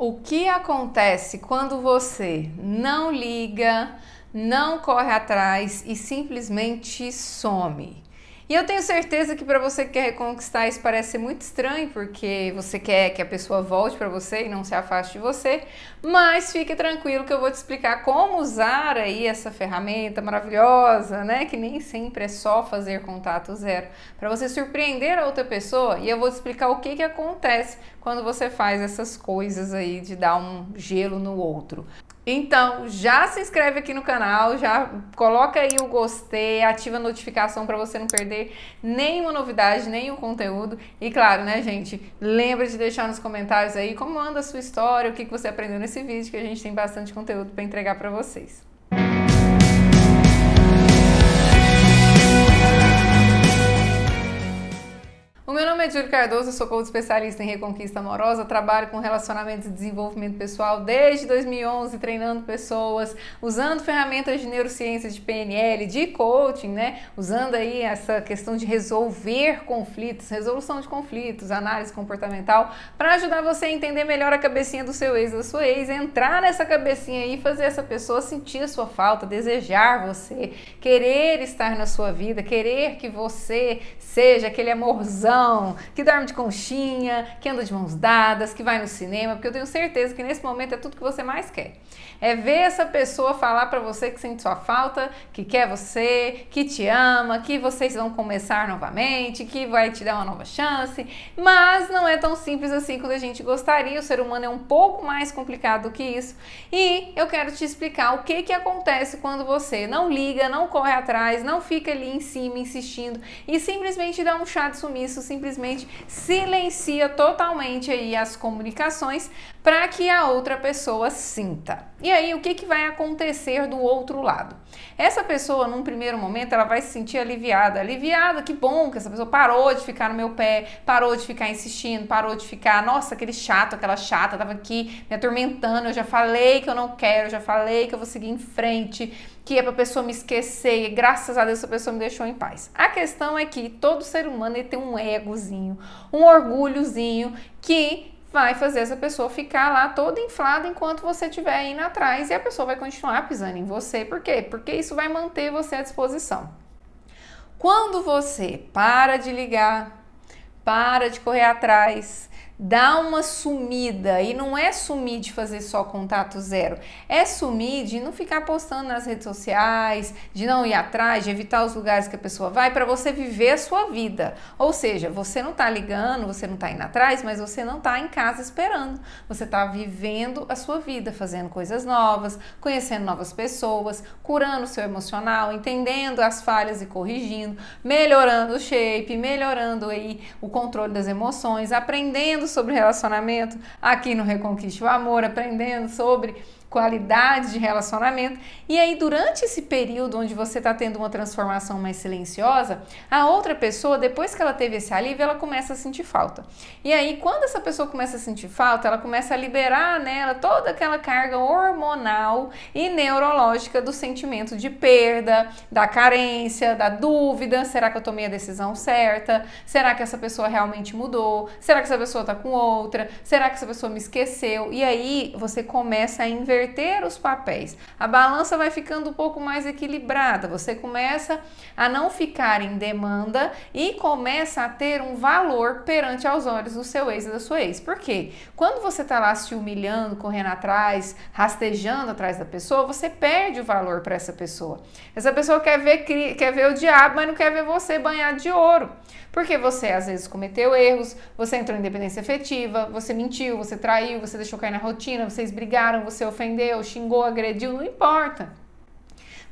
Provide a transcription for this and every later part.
O que acontece quando você não liga, não corre atrás e simplesmente some? E eu tenho certeza que para você que quer reconquistar isso parece muito estranho, porque você quer que a pessoa volte para você e não se afaste de você, mas fique tranquilo que eu vou te explicar como usar aí essa ferramenta maravilhosa, né, que nem sempre é só fazer contato zero, para você surpreender a outra pessoa e eu vou te explicar o que que acontece quando você faz essas coisas aí de dar um gelo no outro. Então, já se inscreve aqui no canal, já coloca aí o gostei, ativa a notificação para você não perder nenhuma novidade, nenhum conteúdo. E claro, né, gente, lembra de deixar nos comentários aí como anda a sua história, o que, que você aprendeu nesse vídeo, que a gente tem bastante conteúdo para entregar para vocês. O meu nome é Júlio Cardoso, sou coach especialista em reconquista amorosa, trabalho com relacionamentos e desenvolvimento pessoal desde 2011, treinando pessoas, usando ferramentas de neurociência, de PNL, de coaching, né? Usando aí essa questão de resolver conflitos, resolução de conflitos, análise comportamental, para ajudar você a entender melhor a cabecinha do seu ex, da sua ex, entrar nessa cabecinha aí, fazer essa pessoa sentir a sua falta, desejar você, querer estar na sua vida, querer que você seja aquele amorzão que dorme de conchinha, que anda de mãos dadas, que vai no cinema, porque eu tenho certeza que nesse momento é tudo que você mais quer. É ver essa pessoa falar para você que sente sua falta, que quer você, que te ama, que vocês vão começar novamente, que vai te dar uma nova chance, mas não é tão simples assim quanto a gente gostaria. O ser humano é um pouco mais complicado que isso. E eu quero te explicar o que que acontece quando você não liga, não corre atrás, não fica ali em cima insistindo e simplesmente dá um chá de sumiço simplesmente silencia totalmente aí as comunicações para que a outra pessoa sinta. E aí o que, que vai acontecer do outro lado? Essa pessoa, num primeiro momento, ela vai se sentir aliviada. Aliviada, que bom que essa pessoa parou de ficar no meu pé, parou de ficar insistindo, parou de ficar, nossa, aquele chato, aquela chata, tava aqui me atormentando, eu já falei que eu não quero, eu já falei que eu vou seguir em frente que é para a pessoa me esquecer, e graças a Deus essa pessoa me deixou em paz. A questão é que todo ser humano ele tem um egozinho, um orgulhozinho que vai fazer essa pessoa ficar lá toda inflada enquanto você estiver indo atrás e a pessoa vai continuar pisando em você. Por quê? Porque isso vai manter você à disposição. Quando você para de ligar, para de correr atrás, dá uma sumida e não é sumir de fazer só contato zero, é sumir de não ficar postando nas redes sociais, de não ir atrás, de evitar os lugares que a pessoa vai para você viver a sua vida. Ou seja, você não está ligando, você não está indo atrás, mas você não está em casa esperando. Você está vivendo a sua vida, fazendo coisas novas, conhecendo novas pessoas, curando o seu emocional, entendendo as falhas e corrigindo, melhorando o shape, melhorando aí o controle das emoções, aprendendo sobre relacionamento, aqui no Reconquiste o Amor, aprendendo sobre qualidade de relacionamento. E aí, durante esse período onde você está tendo uma transformação mais silenciosa, a outra pessoa, depois que ela teve esse alívio, ela começa a sentir falta. E aí, quando essa pessoa começa a sentir falta, ela começa a liberar nela toda aquela carga hormonal e neurológica do sentimento de perda, da carência, da dúvida: será que eu tomei a decisão certa? Será que essa pessoa realmente mudou? Será que essa pessoa está com outra? Será que essa pessoa me esqueceu? E aí, você começa a inverter inverter os papéis. A balança vai ficando um pouco mais equilibrada, você começa a não ficar em demanda e começa a ter um valor perante aos olhos do seu ex e da sua ex. Por quê? Quando você está lá se humilhando, correndo atrás, rastejando atrás da pessoa, você perde o valor para essa pessoa. Essa pessoa quer ver, quer ver o diabo, mas não quer ver você banhado de ouro. Porque você às vezes cometeu erros, você entrou em dependência afetiva, você mentiu, você traiu, você deixou cair na rotina, vocês brigaram, você ofendeu ofendeu, xingou, agrediu, não importa.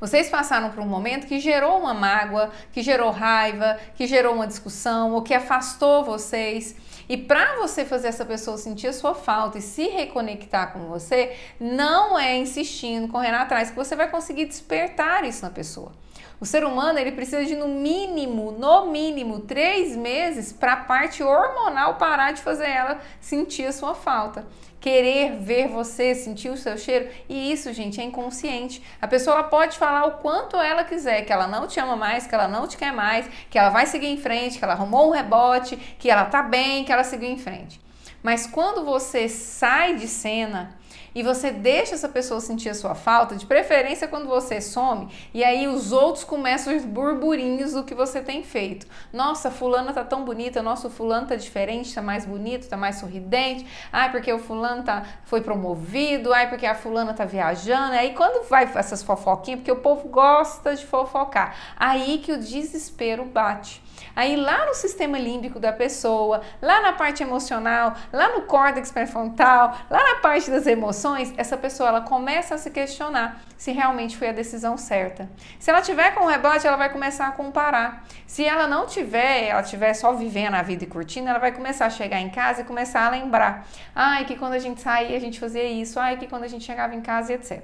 Vocês passaram por um momento que gerou uma mágoa, que gerou raiva, que gerou uma discussão o que afastou vocês. E para você fazer essa pessoa sentir a sua falta e se reconectar com você, não é insistindo, correndo atrás, que você vai conseguir despertar isso na pessoa. O ser humano ele precisa de no mínimo, no mínimo, três meses para a parte hormonal parar de fazer ela sentir a sua falta querer ver você, sentir o seu cheiro. E isso, gente, é inconsciente. A pessoa pode falar o quanto ela quiser, que ela não te ama mais, que ela não te quer mais, que ela vai seguir em frente, que ela arrumou um rebote, que ela tá bem, que ela seguiu em frente. Mas quando você sai de cena, e você deixa essa pessoa sentir a sua falta, de preferência quando você some, e aí os outros começam os burburinhos do que você tem feito. Nossa, fulana tá tão bonita, nosso fulano tá diferente, tá mais bonito, tá mais sorridente. Ai, porque o fulano tá foi promovido, ai, porque a fulana tá viajando. Aí quando vai essas fofoquinhas, porque o povo gosta de fofocar, aí que o desespero bate. Aí lá no sistema límbico da pessoa, lá na parte emocional, lá no córtex pré-frontal, lá na parte das emoções, essa pessoa ela começa a se questionar se realmente foi a decisão certa. Se ela tiver com rebote, ela vai começar a comparar. Se ela não tiver, ela tiver só vivendo a vida e curtindo, ela vai começar a chegar em casa e começar a lembrar. Ai, que quando a gente saía, a gente fazia isso. Ai, que quando a gente chegava em casa e etc.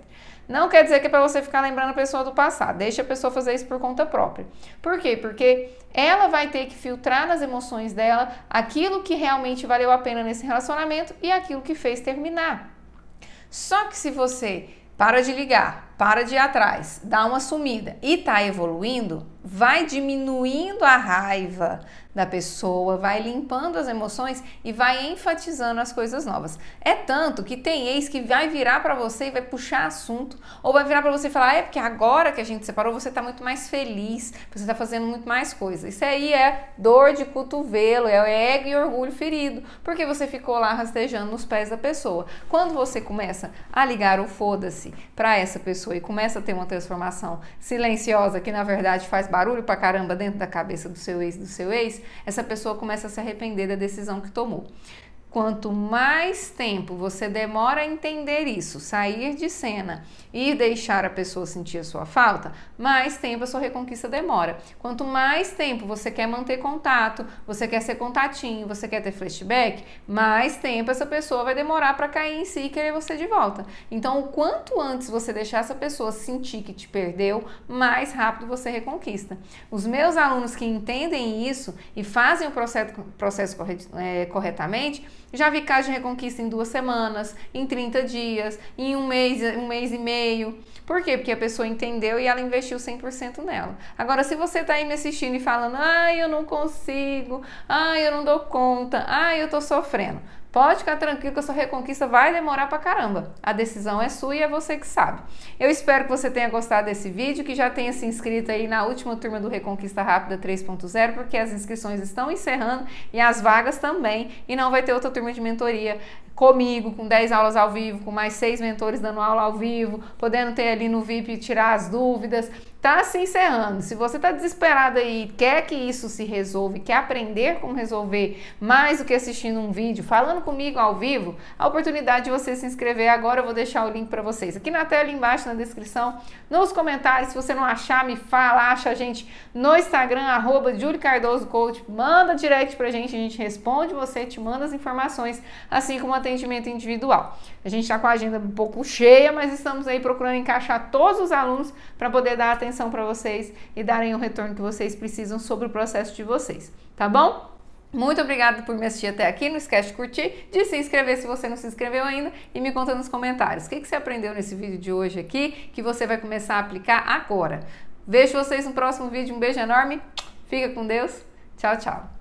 Não quer dizer que é para você ficar lembrando a pessoa do passado. Deixa a pessoa fazer isso por conta própria. Por quê? Porque ela vai ter que filtrar nas emoções dela aquilo que realmente valeu a pena nesse relacionamento e aquilo que fez terminar. Só que se você para de ligar, para de ir atrás, dá uma sumida e tá evoluindo, vai diminuindo a raiva da pessoa, vai limpando as emoções e vai enfatizando as coisas novas. É tanto que tem ex que vai virar para você e vai puxar assunto, ou vai virar para você e falar: ah, "É porque agora que a gente separou, você tá muito mais feliz, você tá fazendo muito mais coisas. Isso aí é dor de cotovelo, é ego e orgulho ferido, porque você ficou lá rastejando nos pés da pessoa. Quando você começa a ligar o foda-se para essa pessoa pessoa e começa a ter uma transformação silenciosa que na verdade faz barulho pra caramba dentro da cabeça do seu ex, do seu ex, essa pessoa começa a se arrepender da decisão que tomou. Quanto mais tempo você demora a entender isso, sair de cena e deixar a pessoa sentir a sua falta, mais tempo a sua reconquista demora. Quanto mais tempo você quer manter contato, você quer ser contatinho, você quer ter flashback, mais tempo essa pessoa vai demorar para cair em si e querer você de volta. Então, o quanto antes você deixar essa pessoa sentir que te perdeu, mais rápido você reconquista. Os meus alunos que entendem isso e fazem o processo, processo é, corretamente, já vi casos de reconquista em duas semanas, em 30 dias, em um mês, um mês e meio. Por quê? Porque a pessoa entendeu e ela investiu 100% nela. Agora, se você está aí me assistindo e falando, ai, eu não consigo, ai, eu não dou conta, ai, eu estou sofrendo. Pode ficar tranquilo que a sua reconquista vai demorar pra caramba. A decisão é sua e é você que sabe. Eu espero que você tenha gostado desse vídeo, que já tenha se inscrito aí na última turma do Reconquista Rápida 3.0, porque as inscrições estão encerrando e as vagas também. E não vai ter outra turma de mentoria comigo, com 10 aulas ao vivo, com mais seis mentores dando aula ao vivo, podendo ter ali no VIP tirar as dúvidas está se encerrando. Se você está desesperado aí, quer que isso se resolva, quer aprender como resolver mais do que assistindo um vídeo, falando comigo ao vivo, a oportunidade de você se inscrever agora, eu vou deixar o link para vocês aqui na tela, embaixo na descrição, nos comentários. Se você não achar, me fala, acha a gente no Instagram, arroba Júlio Coach, manda direct para a gente, a gente responde você, te manda as informações, assim como atendimento individual. A gente está com a agenda um pouco cheia, mas estamos aí procurando encaixar todos os alunos para poder dar atenção atenção para vocês e darem o retorno que vocês precisam sobre o processo de vocês, tá bom? Muito obrigada por me assistir até aqui. Não esquece de curtir, de se inscrever se você não se inscreveu ainda e me conta nos comentários o que, que você aprendeu nesse vídeo de hoje aqui que você vai começar a aplicar agora. Vejo vocês no próximo vídeo. Um beijo enorme. Fica com Deus. Tchau, tchau.